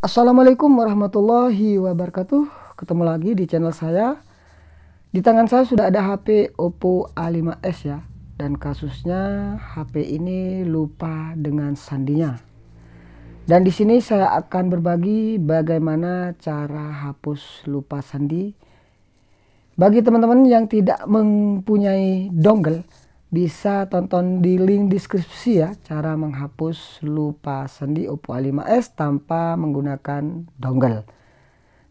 Assalamualaikum warahmatullahi wabarakatuh. Ketemu lagi di channel saya. Di tangan saya sudah ada HP Oppo A5s ya. Dan kasusnya HP ini lupa dengan sandinya. Dan di sini saya akan berbagi bagaimana cara hapus lupa sandi. Bagi teman-teman yang tidak mempunyai dongle bisa tonton di link deskripsi ya cara menghapus lupa sendi Oppo A5s tanpa menggunakan dongle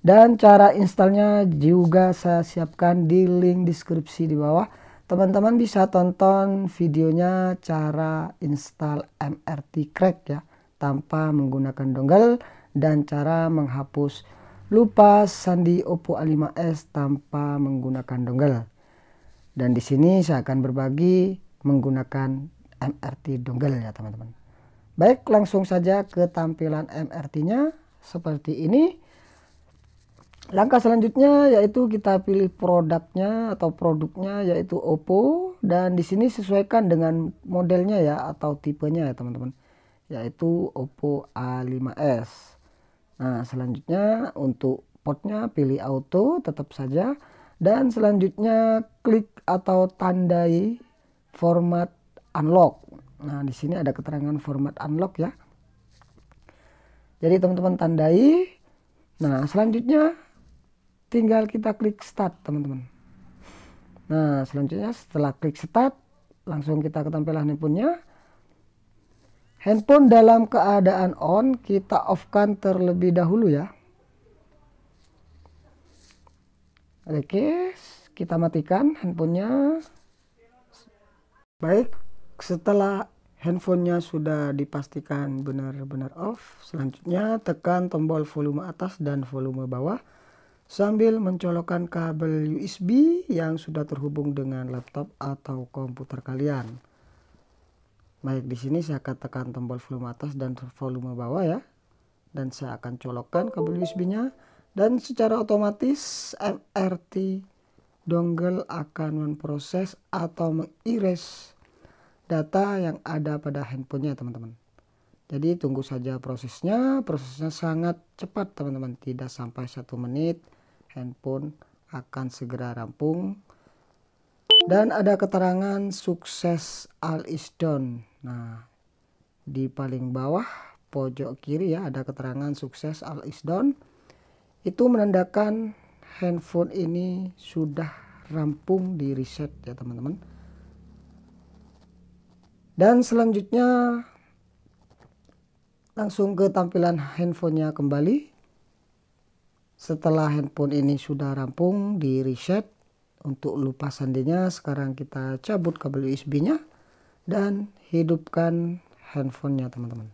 dan cara installnya juga saya siapkan di link deskripsi di bawah teman-teman bisa tonton videonya cara install MRT crack ya tanpa menggunakan dongle dan cara menghapus lupa sandi Oppo A5s tanpa menggunakan dongle dan di sini saya akan berbagi menggunakan MRT dongle ya teman-teman. Baik, langsung saja ke tampilan MRT-nya seperti ini. Langkah selanjutnya yaitu kita pilih produknya atau produknya yaitu Oppo dan di sini sesuaikan dengan modelnya ya atau tipenya ya teman-teman yaitu Oppo A5s. Nah, selanjutnya untuk portnya pilih auto tetap saja dan selanjutnya klik atau tandai format unlock. Nah, di sini ada keterangan format unlock ya. Jadi teman-teman tandai. Nah, selanjutnya tinggal kita klik start, teman-teman. Nah, selanjutnya setelah klik start, langsung kita ke tampilan handphonenya. Handphone dalam keadaan on, kita off-kan terlebih dahulu ya. Oke, kita matikan handphonenya. Baik, setelah handphonenya sudah dipastikan benar-benar off, selanjutnya tekan tombol volume atas dan volume bawah sambil mencolokkan kabel USB yang sudah terhubung dengan laptop atau komputer kalian. Baik, di sini saya akan tekan tombol volume atas dan volume bawah ya. Dan saya akan colokkan kabel USB-nya dan secara otomatis MRT dongle akan memproses atau mengiris data yang ada pada handphonenya teman-teman. Jadi tunggu saja prosesnya, prosesnya sangat cepat teman-teman, tidak sampai satu menit handphone akan segera rampung. Dan ada keterangan sukses all is done. Nah, di paling bawah pojok kiri ya ada keterangan sukses all is done itu menandakan handphone ini sudah rampung di reset ya teman-teman dan selanjutnya langsung ke tampilan handphonenya kembali setelah handphone ini sudah rampung di reset untuk lupa sandinya sekarang kita cabut kabel USB nya dan hidupkan handphonenya teman-teman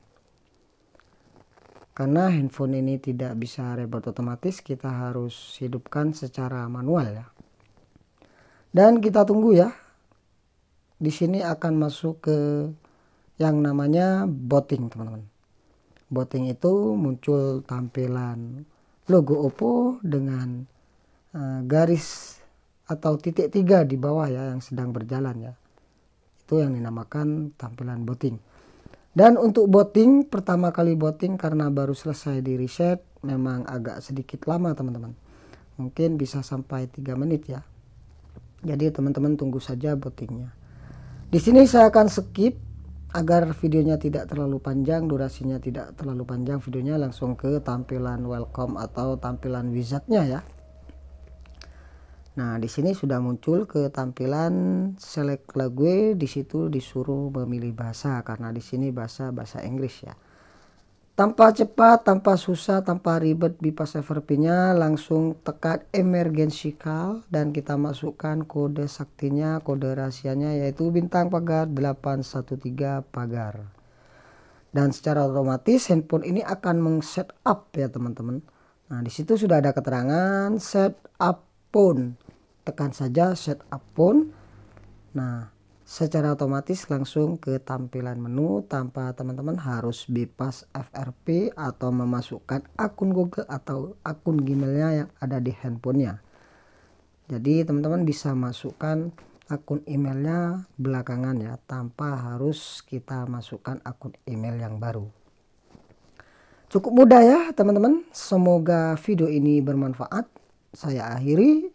karena handphone ini tidak bisa reboot otomatis kita harus hidupkan secara manual ya dan kita tunggu ya di sini akan masuk ke yang namanya botting teman-teman botting itu muncul tampilan logo Oppo dengan uh, garis atau titik tiga di bawah ya yang sedang berjalan ya itu yang dinamakan tampilan botting dan untuk boting, pertama kali boting karena baru selesai di reset, memang agak sedikit lama teman-teman. Mungkin bisa sampai 3 menit ya. Jadi teman-teman tunggu saja botingnya. Di sini saya akan skip agar videonya tidak terlalu panjang, durasinya tidak terlalu panjang videonya langsung ke tampilan welcome atau tampilan wizardnya ya. Nah, di sini sudah muncul ke tampilan select lagu e, di situ disuruh memilih bahasa karena di sini bahasa bahasa Inggris ya. Tanpa cepat, tanpa susah, tanpa ribet bypass FRP-nya langsung tekan emergency call dan kita masukkan kode saktinya, kode rahasianya yaitu bintang pagar 813 pagar. Dan secara otomatis handphone ini akan meng-set up ya teman-teman. Nah, di situ sudah ada keterangan setup up phone tekan saja setup phone nah secara otomatis langsung ke tampilan menu tanpa teman-teman harus bypass FRP atau memasukkan akun Google atau akun Gmailnya yang ada di handphonenya jadi teman-teman bisa masukkan akun emailnya belakangan ya tanpa harus kita masukkan akun email yang baru cukup mudah ya teman-teman semoga video ini bermanfaat saya akhiri